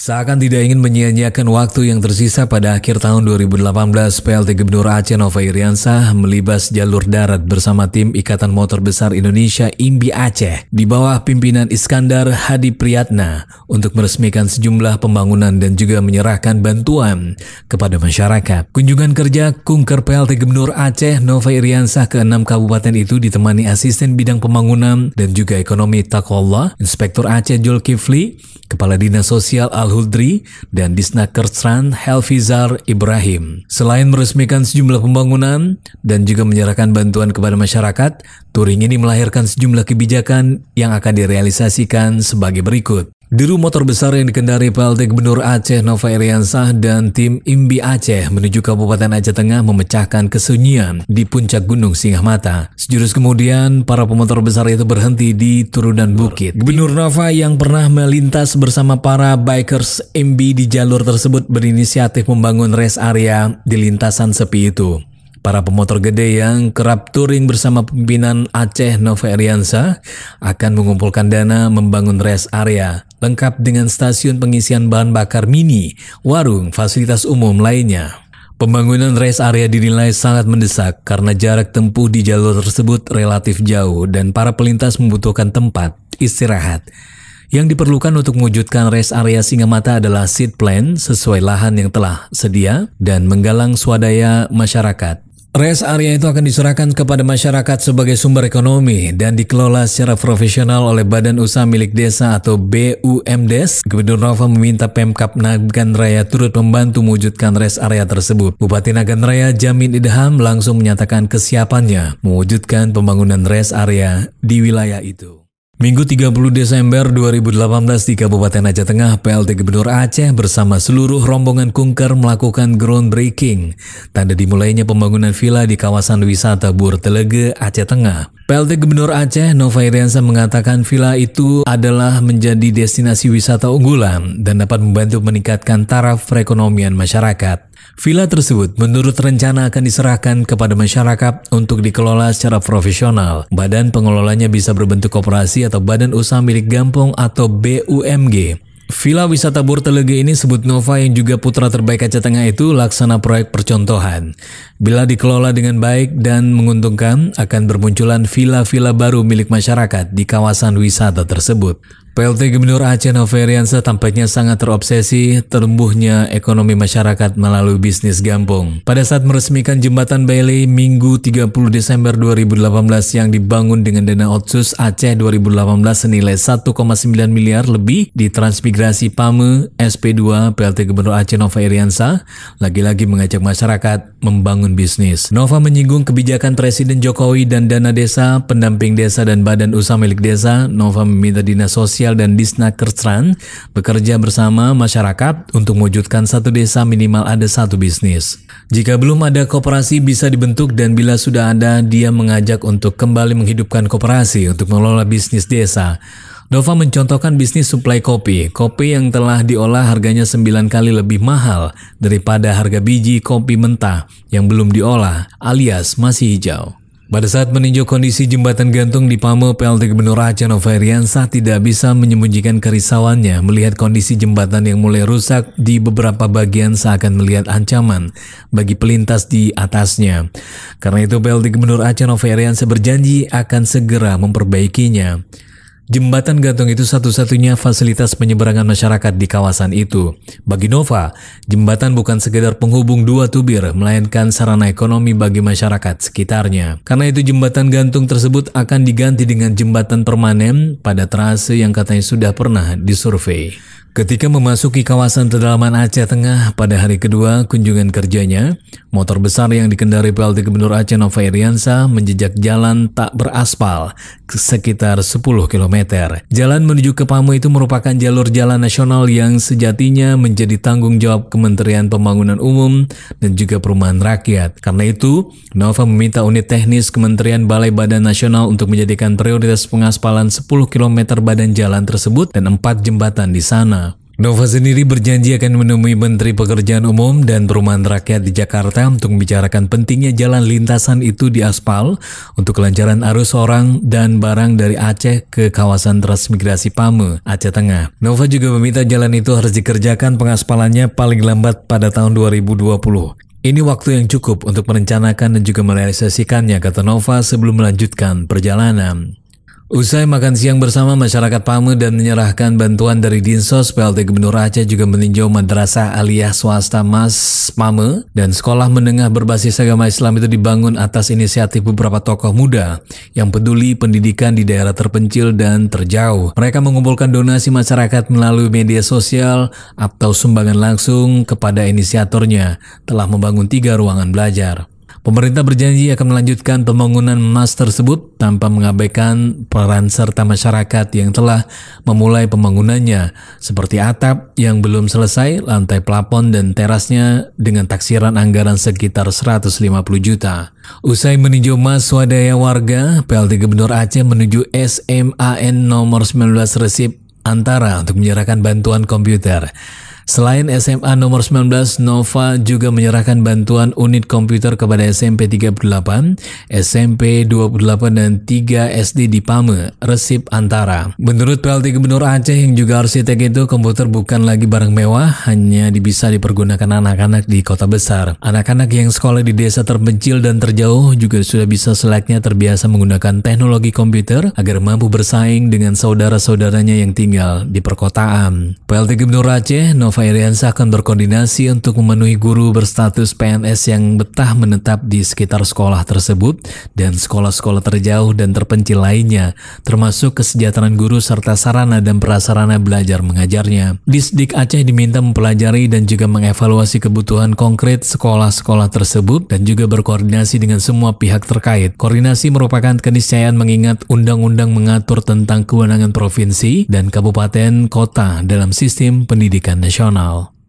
Seakan tidak ingin menyia-nyiakan waktu yang tersisa pada akhir tahun 2018, PLT Gubernur Aceh Nova Iriansah melibas jalur darat bersama tim Ikatan Motor Besar Indonesia IMBI Aceh di bawah pimpinan Iskandar Hadi Priyatna untuk meresmikan sejumlah pembangunan dan juga menyerahkan bantuan kepada masyarakat. Kunjungan kerja Kungker PLT Gubernur Aceh Nova Iriansah ke enam kabupaten itu ditemani asisten bidang pembangunan dan juga ekonomi Takwallah, Inspektur Aceh Jul Kifli, Kepala Dinas Sosial Al Al-Huldri dan Disnakerstran Helvizar Ibrahim. Selain meresmikan sejumlah pembangunan dan juga menyerahkan bantuan kepada masyarakat, touring ini melahirkan sejumlah kebijakan yang akan direalisasikan sebagai berikut. Deru motor besar yang dikendari PLT Gubernur Aceh Nova Iriansah dan tim IMBI Aceh menuju Kabupaten Aceh Tengah memecahkan kesunyian di puncak Gunung Singah Mata. Sejurus kemudian, para pemotor besar itu berhenti di turunan bukit. Gubernur Nova yang pernah melintas bersama para bikers IMBI di jalur tersebut berinisiatif membangun rest area di lintasan sepi itu. Para pemotor gede yang kerap touring bersama pimpinan Aceh Nova Eriansa akan mengumpulkan dana membangun rest area lengkap dengan stasiun pengisian bahan bakar mini, warung, fasilitas umum lainnya. Pembangunan rest area dinilai sangat mendesak karena jarak tempuh di jalur tersebut relatif jauh dan para pelintas membutuhkan tempat istirahat. Yang diperlukan untuk mewujudkan rest area Singamata adalah seat plan sesuai lahan yang telah sedia dan menggalang swadaya masyarakat Res area itu akan diserahkan kepada masyarakat sebagai sumber ekonomi dan dikelola secara profesional oleh Badan Usaha Milik Desa atau BUMDes. Gubernur Nova meminta Pemkap Nagan Raya turut membantu mewujudkan res area tersebut. Bupati Nagan Raya Jamin Idham langsung menyatakan kesiapannya mewujudkan pembangunan res area di wilayah itu. Minggu 30 Desember 2018 di Kabupaten Aceh Tengah, PLT Gubernur Aceh bersama seluruh rombongan kunker melakukan groundbreaking, tanda dimulainya pembangunan villa di kawasan wisata Burtelege, Aceh Tengah. PLT Gubernur Aceh Nova Iriansa mengatakan villa itu adalah menjadi destinasi wisata unggulan dan dapat membantu meningkatkan taraf perekonomian masyarakat. Villa tersebut menurut rencana akan diserahkan kepada masyarakat untuk dikelola secara profesional. Badan pengelolanya bisa berbentuk koperasi atau badan usaha milik Gampung atau BUMG. Villa wisata Burtelege ini sebut Nova yang juga putra terbaik Aceh Tengah itu laksana proyek percontohan. Bila dikelola dengan baik dan menguntungkan, akan bermunculan villa-villa baru milik masyarakat di kawasan wisata tersebut. PLT Gubernur Aceh Noveriansa tampaknya sangat terobsesi terumbuhnya ekonomi masyarakat melalui bisnis gampung. Pada saat meresmikan jembatan Bailey Minggu 30 Desember 2018 yang dibangun dengan dana Otsus Aceh 2018 senilai 1,9 miliar lebih di Transmigrasi PAME SP2 PLT Gubernur Aceh Nova Iriansa lagi-lagi mengajak masyarakat membangun bisnis. Nova menyinggung kebijakan Presiden Jokowi dan dana desa, pendamping desa dan badan usaha milik desa. Nova meminta dinas sosial Sosial dan Disnakerstran bekerja bersama masyarakat untuk mewujudkan satu desa minimal ada satu bisnis. Jika belum ada kooperasi bisa dibentuk dan bila sudah ada, dia mengajak untuk kembali menghidupkan kooperasi untuk mengelola bisnis desa. Dova mencontohkan bisnis suplai kopi. Kopi yang telah diolah harganya 9 kali lebih mahal daripada harga biji kopi mentah yang belum diolah alias masih hijau. Pada saat meninjau kondisi jembatan gantung di Pame, PLT Gubernur Aceh Noveriansa tidak bisa menyembunyikan kerisauannya melihat kondisi jembatan yang mulai rusak di beberapa bagian seakan melihat ancaman bagi pelintas di atasnya. Karena itu PLT Gubernur Aceh Noveriansa berjanji akan segera memperbaikinya. Jembatan gantung itu satu-satunya fasilitas penyeberangan masyarakat di kawasan itu. Bagi Nova, jembatan bukan sekedar penghubung dua tubir, melainkan sarana ekonomi bagi masyarakat sekitarnya. Karena itu jembatan gantung tersebut akan diganti dengan jembatan permanen pada trase yang katanya sudah pernah disurvei. Ketika memasuki kawasan pedalaman Aceh Tengah pada hari kedua kunjungan kerjanya, motor besar yang dikendari Plt. Gubernur Aceh Nova Iriansa menjejak jalan tak beraspal sekitar 10 km. Jalan menuju ke Pamu itu merupakan jalur jalan nasional yang sejatinya menjadi tanggung jawab Kementerian Pembangunan Umum dan juga Perumahan Rakyat. Karena itu, Nova meminta unit teknis Kementerian Balai Badan Nasional untuk menjadikan prioritas pengaspalan 10 km badan jalan tersebut dan empat jembatan di sana. Nova sendiri berjanji akan menemui Menteri Pekerjaan Umum dan Perumahan Rakyat di Jakarta untuk membicarakan pentingnya jalan lintasan itu di aspal untuk kelancaran arus orang dan barang dari Aceh ke kawasan transmigrasi Pame, Aceh Tengah. Nova juga meminta jalan itu harus dikerjakan pengaspalannya paling lambat pada tahun 2020. Ini waktu yang cukup untuk merencanakan dan juga merealisasikannya, kata Nova sebelum melanjutkan perjalanan. Usai makan siang bersama masyarakat Pame dan menyerahkan bantuan dari Dinsos, PLT Gubernur Aceh juga meninjau madrasah alias swasta Mas Pame dan sekolah menengah berbasis agama Islam itu dibangun atas inisiatif beberapa tokoh muda yang peduli pendidikan di daerah terpencil dan terjauh. Mereka mengumpulkan donasi masyarakat melalui media sosial atau sumbangan langsung kepada inisiatornya telah membangun tiga ruangan belajar. Pemerintah berjanji akan melanjutkan pembangunan emas tersebut tanpa mengabaikan peran serta masyarakat yang telah memulai pembangunannya, seperti atap yang belum selesai, lantai plafon dan terasnya dengan taksiran anggaran sekitar 150 juta. Usai meninjau emas swadaya warga, PLT Gubernur Aceh menuju SMAN nomor 19 Resip Antara untuk menyerahkan bantuan komputer. Selain SMA nomor 19, Nova juga menyerahkan bantuan unit komputer kepada SMP 38, SMP 28, dan 3 SD di Pame, Resip Antara. Menurut PLT Gubernur Aceh yang juga arsitek itu, komputer bukan lagi barang mewah, hanya bisa dipergunakan anak-anak di kota besar. Anak-anak yang sekolah di desa terpencil dan terjauh juga sudah bisa seleknya terbiasa menggunakan teknologi komputer agar mampu bersaing dengan saudara-saudaranya yang tinggal di perkotaan. PLT Gubernur Aceh, Nova Nova Iriansyah akan berkoordinasi untuk memenuhi guru berstatus PNS yang betah menetap di sekitar sekolah tersebut dan sekolah-sekolah terjauh dan terpencil lainnya, termasuk kesejahteraan guru serta sarana dan prasarana belajar mengajarnya. Disdik Aceh diminta mempelajari dan juga mengevaluasi kebutuhan konkret sekolah-sekolah tersebut dan juga berkoordinasi dengan semua pihak terkait. Koordinasi merupakan keniscayaan mengingat undang-undang mengatur tentang kewenangan provinsi dan kabupaten kota dalam sistem pendidikan nasional. emotional